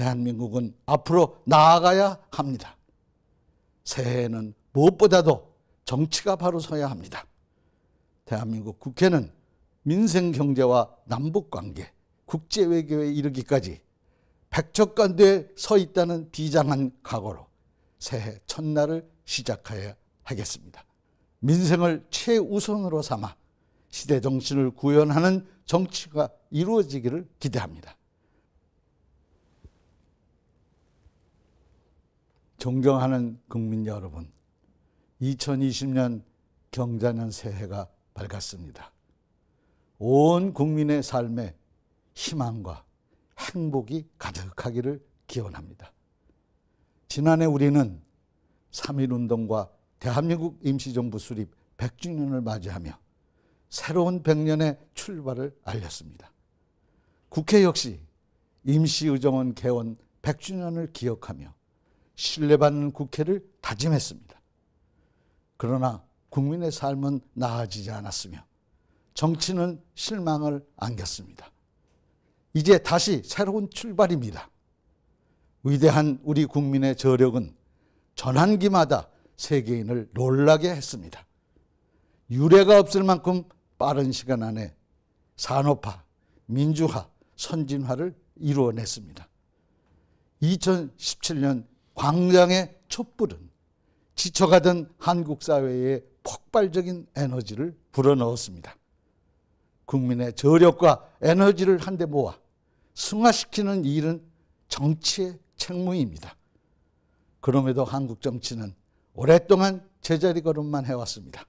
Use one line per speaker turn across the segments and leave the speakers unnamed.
대한민국은 앞으로 나아가야 합니다. 새해에는 무엇보다도 정치가 바로 서야 합니다. 대한민국 국회는 민생 경제와 남북 관계, 국제 외교에 이르기까지 백척관대에서 있다는 비장한 각오로 새해 첫날을 시작해야 하겠습니다. 민생을 최우선으로 삼아 시대 정신을 구현하는 정치가 이루어지기를 기대합니다. 존경하는 국민 여러분, 2020년 경자년 새해가 밝았습니다. 온 국민의 삶에 희망과 행복이 가득하기를 기원합니다. 지난해 우리는 3.1운동과 대한민국 임시정부 수립 100주년을 맞이하며 새로운 100년의 출발을 알렸습니다. 국회 역시 임시의정원 개원 100주년을 기억하며 신뢰받는 국회를 다짐했습니다. 그러나 국민의 삶은 나아지지 않았으며 정치는 실망을 안겼습니다. 이제 다시 새로운 출발입니다. 위대한 우리 국민의 저력은 전환기마다 세계인을 놀라게 했습니다. 유례가 없을 만큼 빠른 시간 안에 산업화, 민주화, 선진화를 이루어냈습니다. 2017년 광장의 촛불은 지쳐가던 한국 사회에 폭발적인 에너지를 불어넣었습니다. 국민의 저력과 에너지를 한데 모아 승화시키는 일은 정치의 책무입니다. 그럼에도 한국 정치는 오랫동안 제자리 걸음만 해왔습니다.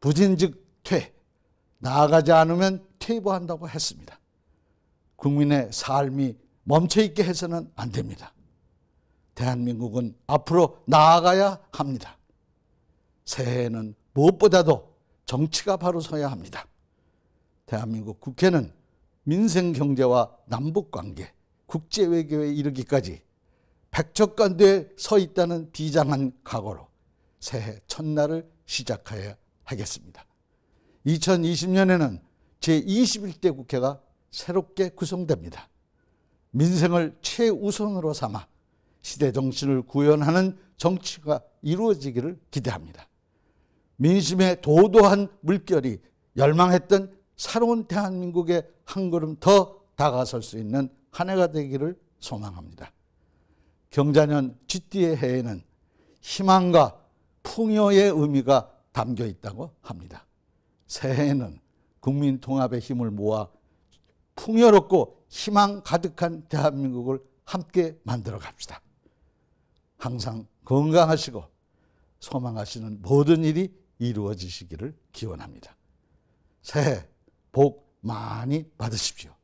부진즉 퇴, 나아가지 않으면 퇴보한다고 했습니다. 국민의 삶이 멈춰 있게 해서는 안 됩니다. 대한민국은 앞으로 나아가야 합니다. 새해에는 무엇보다도 정치가 바로 서야 합니다. 대한민국 국회는 민생 경제와 남북 관계, 국제 외교에 이르기까지 백척관대에서 있다는 비장한 각오로 새해 첫날을 시작해야 하겠습니다. 2020년에는 제21대 국회가 새롭게 구성됩니다. 민생을 최우선으로 삼아 시대 정신을 구현하는 정치가 이루어지기를 기대합니다. 민심의 도도한 물결이 열망했던 새로운 대한민국에 한 걸음 더 다가설 수 있는 한 해가 되기를 소망합니다. 경자년 쥐띠의 해에는 희망과 풍요의 의미가 담겨 있다고 합니다. 새해에는 국민 통합의 힘을 모아 풍요롭고 희망 가득한 대한민국을 함께 만들어 갑시다. 항상 건강하시고 소망하시는 모든 일이 이루어지시기를 기원합니다. 새해 복 많이 받으십시오.